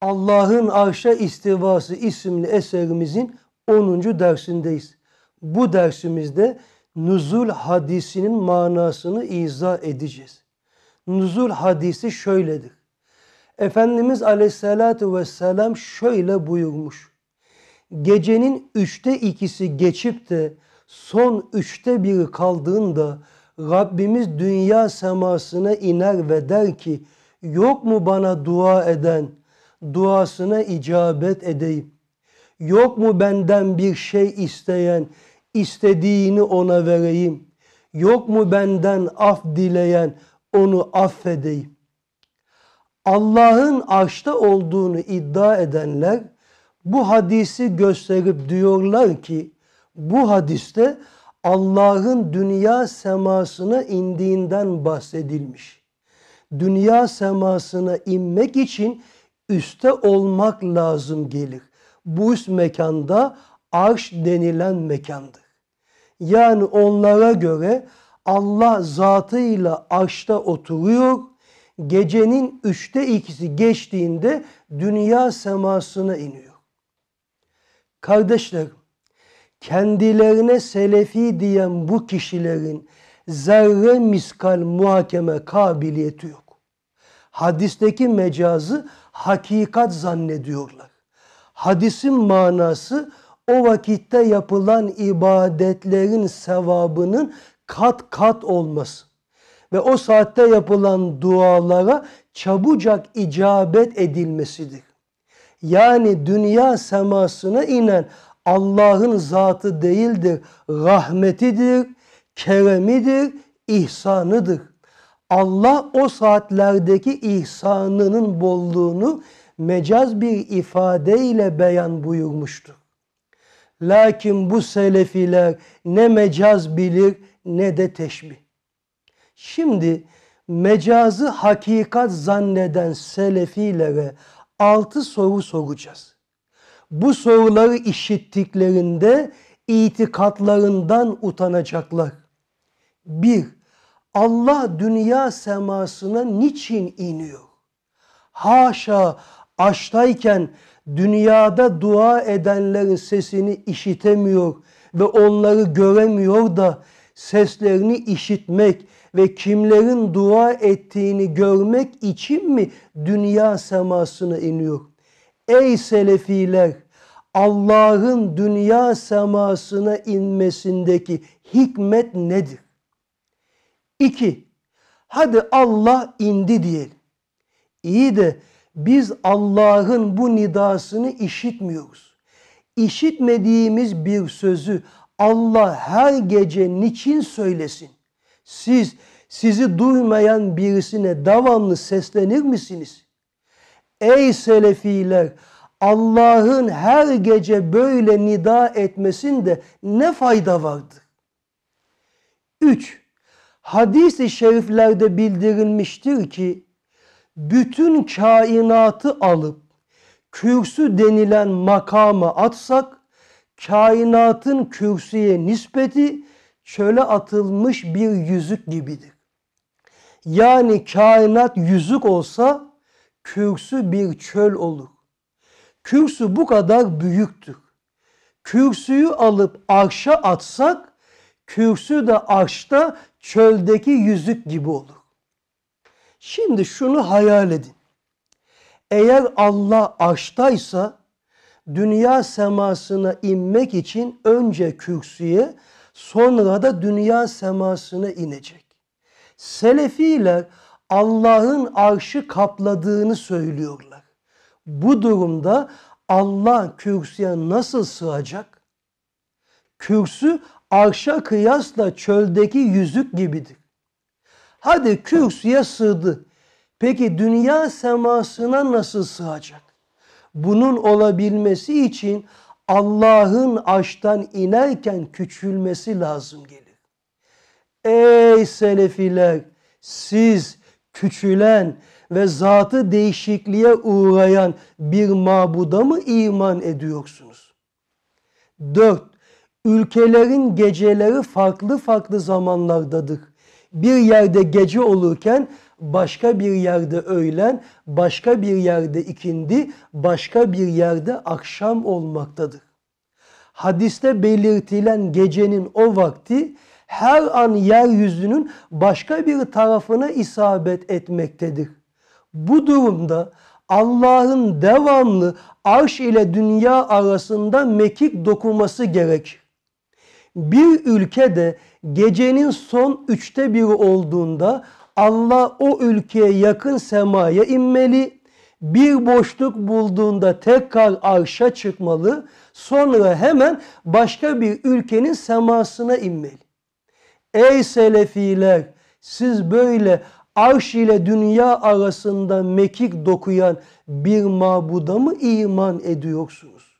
Allah'ın arşa istivası isimli eserimizin 10. dersindeyiz. Bu dersimizde nuzul hadisinin manasını izah edeceğiz. Nuzul hadisi şöyledir. Efendimiz aleyhissalatu vesselam şöyle buyurmuş. Gecenin üçte ikisi geçip de son üçte biri kaldığında Rabbimiz dünya semasına iner ve der ki yok mu bana dua eden, duasına icabet edeyim. Yok mu benden bir şey isteyen, istediğini ona vereyim. Yok mu benden af dileyen, onu affedeyim. Allah'ın arşta olduğunu iddia edenler bu hadisi gösterip diyorlar ki bu hadiste Allah'ın dünya semasına indiğinden bahsedilmiş. Dünya semasına inmek için üste olmak lazım gelir. Bu üst mekanda arş denilen mekandır. Yani onlara göre Allah zatıyla arşta oturuyor. Gecenin üçte ikisi geçtiğinde dünya semasına iniyor. Kardeşlerim, kendilerine selefi diyen bu kişilerin zerre miskal muhakeme kabiliyeti yok. Hadisteki mecazı hakikat zannediyorlar. Hadisin manası o vakitte yapılan ibadetlerin sevabının kat kat olması ve o saatte yapılan dualara çabucak icabet edilmesidir. Yani dünya semasına inen Allah'ın zatı değildir, rahmetidir, keremidir, ihsanıdır. Allah o saatlerdeki ihsanının bolluğunu mecaz bir ifadeyle beyan buyurmuştu. Lakin bu selefiler ne mecaz bilir ne de teşbih. Şimdi mecazı hakikat zanneden selefilere altı soru soracağız. Bu soruları işittiklerinde itikatlarından utanacaklar. 1. Allah dünya semasına niçin iniyor? Haşa açtayken dünyada dua edenlerin sesini işitemiyor ve onları göremiyor da seslerini işitmek ve kimlerin dua ettiğini görmek için mi dünya semasına iniyor? Ey selefiler! Allah'ın dünya semasına inmesindeki hikmet nedir? İki, hadi Allah indi diyelim. İyi de biz Allah'ın bu nidasını işitmiyoruz. İşitmediğimiz bir sözü Allah her gece niçin söylesin? Siz sizi duymayan birisine devamlı seslenir misiniz? Ey selefiler! Allah'ın her gece böyle nida etmesinde ne fayda vardır? 3 hadis-i şeriflerde bildirilmiştir ki bütün kainatı alıp kürsü denilen makama atsak kainatın kürsüye nispeti çöle atılmış bir yüzük gibidir. Yani kainat yüzük olsa kürsü bir çöl olur. Kürsü bu kadar büyüktür. Kürsüyü alıp arşa atsak Kürsü de arşta çöldeki yüzük gibi olur. Şimdi şunu hayal edin. Eğer Allah arştaysa dünya semasına inmek için önce kürsüye sonra da dünya semasına inecek. Selefiler Allah'ın arşı kapladığını söylüyorlar. Bu durumda Allah kürsüye nasıl sığacak? Kürsü arşa kıyasla çöldeki yüzük gibidir. Hadi kürk suya sığdı. Peki dünya semasına nasıl sığacak? Bunun olabilmesi için Allah'ın aştan inerken küçülmesi lazım gelir. Ey selefiler siz küçülen ve zatı değişikliğe uğrayan bir mabuda mı iman ediyorsunuz? 4. Ülkelerin geceleri farklı farklı zamanlardadır. Bir yerde gece olurken başka bir yerde öğlen, başka bir yerde ikindi, başka bir yerde akşam olmaktadır. Hadiste belirtilen gecenin o vakti her an yeryüzünün başka bir tarafına isabet etmektedir. Bu durumda Allah'ın devamlı arş ile dünya arasında mekik dokuması gerekir bir ülkede gecenin son üçte biri olduğunda Allah o ülkeye yakın semaya inmeli, bir boşluk bulduğunda tekrar arşa çıkmalı, sonra hemen başka bir ülkenin semasına inmeli. Ey selefiler siz böyle arş ile dünya arasında mekik dokuyan bir mabuda mı iman ediyorsunuz?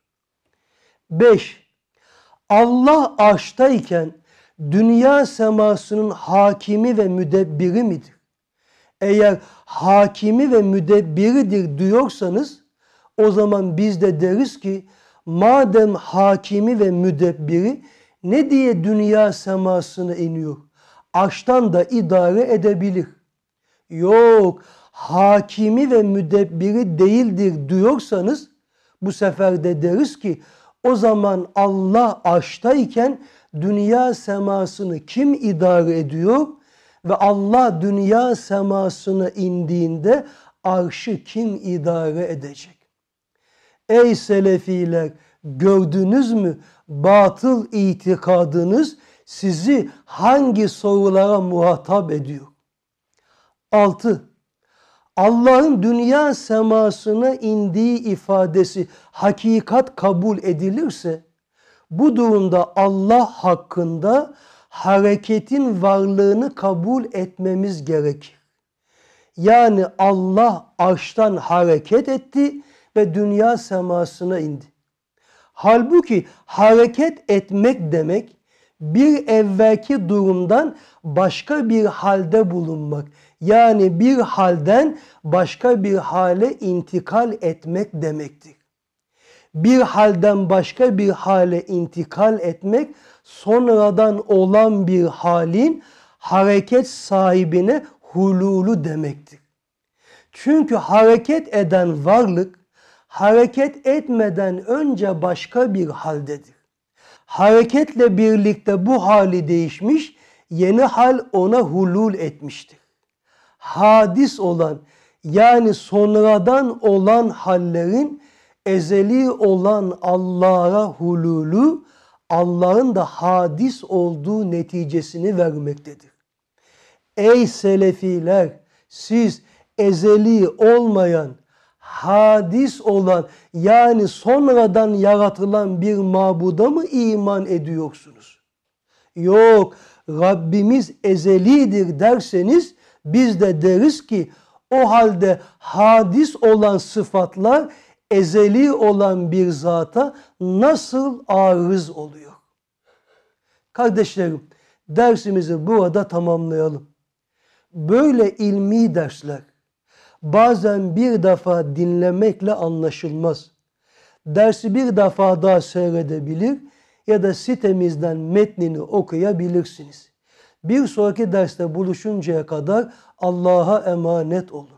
5. Allah arştayken dünya semasının hakimi ve müdebbiri midir? Eğer hakimi ve müdebbiridir diyorsanız o zaman biz de deriz ki madem hakimi ve müdebbiri ne diye dünya semasına iniyor? Arştan da idare edebilir. Yok hakimi ve müdebbiri değildir diyorsanız bu sefer de deriz ki o zaman Allah aştayken dünya semasını kim idare ediyor? Ve Allah dünya semasına indiğinde arşı kim idare edecek? Ey selefiler gördünüz mü batıl itikadınız sizi hangi sorulara muhatap ediyor? 6. Allah'ın dünya semasına indiği ifadesi hakikat kabul edilirse bu durumda Allah hakkında hareketin varlığını kabul etmemiz gerekir. Yani Allah arştan hareket etti ve dünya semasına indi. Halbuki hareket etmek demek bir evvelki durumdan başka bir halde bulunmak yani bir halden başka bir hale intikal etmek demektir. Bir halden başka bir hale intikal etmek sonradan olan bir halin hareket sahibine hululu demektir. Çünkü hareket eden varlık hareket etmeden önce başka bir haldedir. Hareketle birlikte bu hali değişmiş, yeni hal ona hulul etmiştir hadis olan yani sonradan olan hallerin ezeli olan Allah'a hululu Allah'ın da hadis olduğu neticesini vermektedir. Ey selefiler siz ezeli olmayan hadis olan yani sonradan yaratılan bir mabuda mı iman ediyorsunuz? Yok Rabbimiz ezelidir derseniz biz de deriz ki o halde hadis olan sıfatlar ezeli olan bir zata nasıl arız oluyor? Kardeşlerim dersimizi burada tamamlayalım. Böyle ilmi dersler bazen bir defa dinlemekle anlaşılmaz. Dersi bir defa daha seyredebilir ya da sitemizden metnini okuyabilirsiniz. Bir sonraki derste buluşuncaya kadar Allah'a emanet olun.